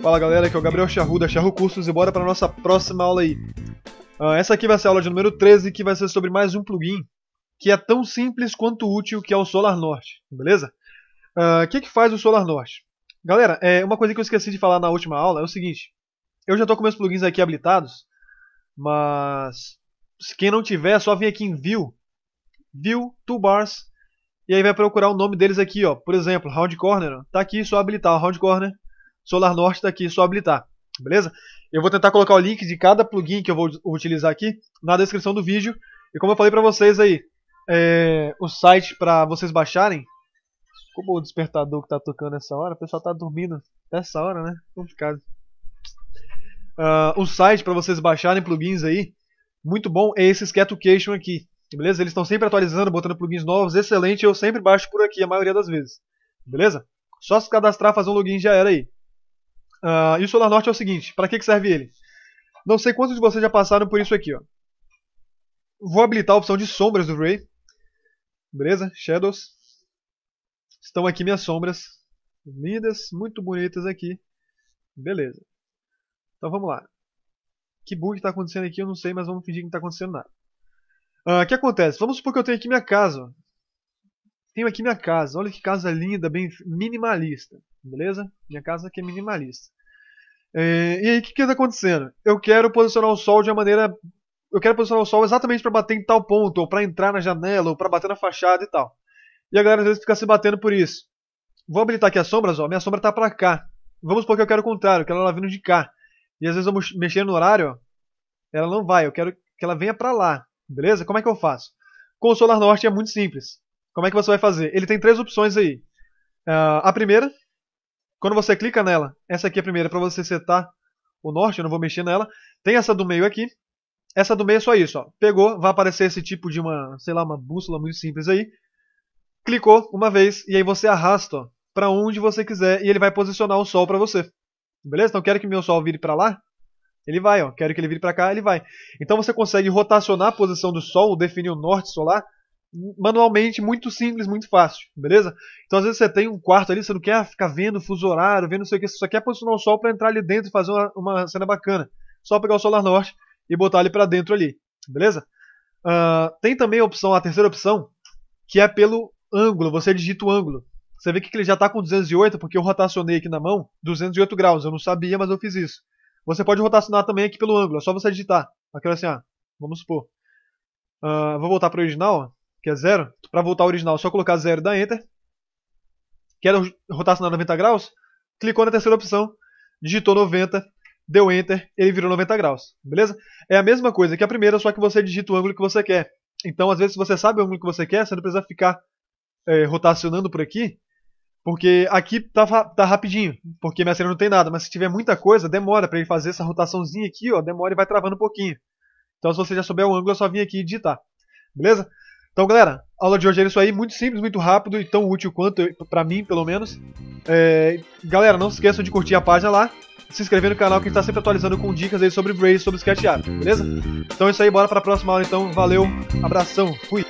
Fala galera, aqui é o Gabriel Charru da Charru Cursos e bora para nossa próxima aula aí. Uh, essa aqui vai ser a aula de número 13 que vai ser sobre mais um plugin que é tão simples quanto útil que é o Solar Norte, beleza? Ah, o uh, que, que faz o Solar Norte? Galera, é, uma coisa que eu esqueci de falar na última aula é o seguinte: eu já estou com meus plugins aqui habilitados mas quem não tiver, é só vem aqui em View, View, Toolbars, e aí vai procurar o nome deles aqui, ó. Por exemplo, Round Corner, tá aqui, só habilitar, Round Corner, Solar Norte tá aqui, só habilitar, beleza? Eu vou tentar colocar o link de cada plugin que eu vou utilizar aqui na descrição do vídeo. E como eu falei pra vocês aí, é, o site pra vocês baixarem, como o despertador que tá tocando essa hora, o pessoal tá dormindo nessa hora, né? Complicado uh, site para vocês baixarem plugins aí. Muito bom é esse Sketchcation aqui. Beleza? Eles estão sempre atualizando, botando plugins novos. Excelente, eu sempre baixo por aqui a maioria das vezes. Beleza? Só se cadastrar, fazer um login já era aí. Uh, e o Solar Norte é o seguinte, para que, que serve ele? Não sei quantos de vocês já passaram por isso aqui. Ó. Vou habilitar a opção de sombras do Ray. Beleza? Shadows. Estão aqui minhas sombras. Lindas, muito bonitas aqui. Beleza. Então vamos lá. Que bug está acontecendo aqui, eu não sei, mas vamos fingir que não está acontecendo nada. Ah, o uh, que acontece? Vamos supor que eu tenho aqui minha casa. Tenho aqui minha casa. Olha que casa linda, bem minimalista. Beleza? Minha casa aqui é minimalista. É, e aí, o que está acontecendo? Eu quero posicionar o sol de uma maneira. Eu quero posicionar o sol exatamente para bater em tal ponto, ou para entrar na janela, ou para bater na fachada e tal. E a galera às vezes fica se batendo por isso. Vou habilitar aqui as sombras, ó. Minha sombra está para cá. Vamos supor que eu quero o contrário, que ela vindo de cá e às vezes eu mexer no horário, ela não vai, eu quero que ela venha para lá, beleza? Como é que eu faço? Com o Solar Norte é muito simples. Como é que você vai fazer? Ele tem três opções aí. Uh, a primeira, quando você clica nela, essa aqui é a primeira para você setar o norte, eu não vou mexer nela. Tem essa do meio aqui. Essa do meio é só isso, ó. Pegou, vai aparecer esse tipo de uma, sei lá, uma bússola muito simples aí. Clicou uma vez e aí você arrasta para onde você quiser e ele vai posicionar o sol para você. Beleza? Então quero que meu Sol vire para lá, ele vai. Ó. Quero que ele vire para cá, ele vai. Então você consegue rotacionar a posição do Sol, definir o norte solar, manualmente, muito simples, muito fácil, beleza? Então às vezes você tem um quarto ali, você não quer ficar vendo fuso horário, vendo não sei o que, você só quer posicionar o Sol para entrar ali dentro e fazer uma, uma, cena bacana. Só pegar o Solar Norte e botar ele para dentro ali, beleza? Uh, tem também a opção, a terceira opção, que é pelo ângulo, você digita o ângulo. Você vê que ele já está com 208, porque eu rotacionei aqui na mão 208 graus. Eu não sabia, mas eu fiz isso. Você pode rotacionar também aqui pelo ângulo, é só você digitar. Aquela assim, ó, vamos supor. Uh, vou voltar para o original, que é zero. Para voltar ao original, é só colocar zero e dar Enter. Quero rotacionar 90 graus? Clicou na terceira opção, digitou 90, deu Enter, ele virou 90 graus. Beleza? É a mesma coisa que a primeira, só que você digita o ângulo que você quer. Então, às vezes, se você sabe o ângulo que você quer, você não precisa ficar é, rotacionando por aqui porque aqui tá, tá rapidinho, porque minha cena não tem nada, mas se tiver muita coisa, demora para ele fazer essa rotaçãozinha aqui, ó, demora e vai travando um pouquinho. Então se você já souber o ângulo, é só vir aqui e digitar. Beleza? Então, galera, a aula de hoje é isso aí, muito simples, muito rápido e tão útil quanto para mim, pelo menos. É... Galera, não se esqueçam de curtir a página lá, se inscrever no canal que a gente tá sempre atualizando com dicas aí sobre Braze, sobre SketchUp, beleza? Então é isso aí, bora pra próxima aula então, valeu, abração, fui!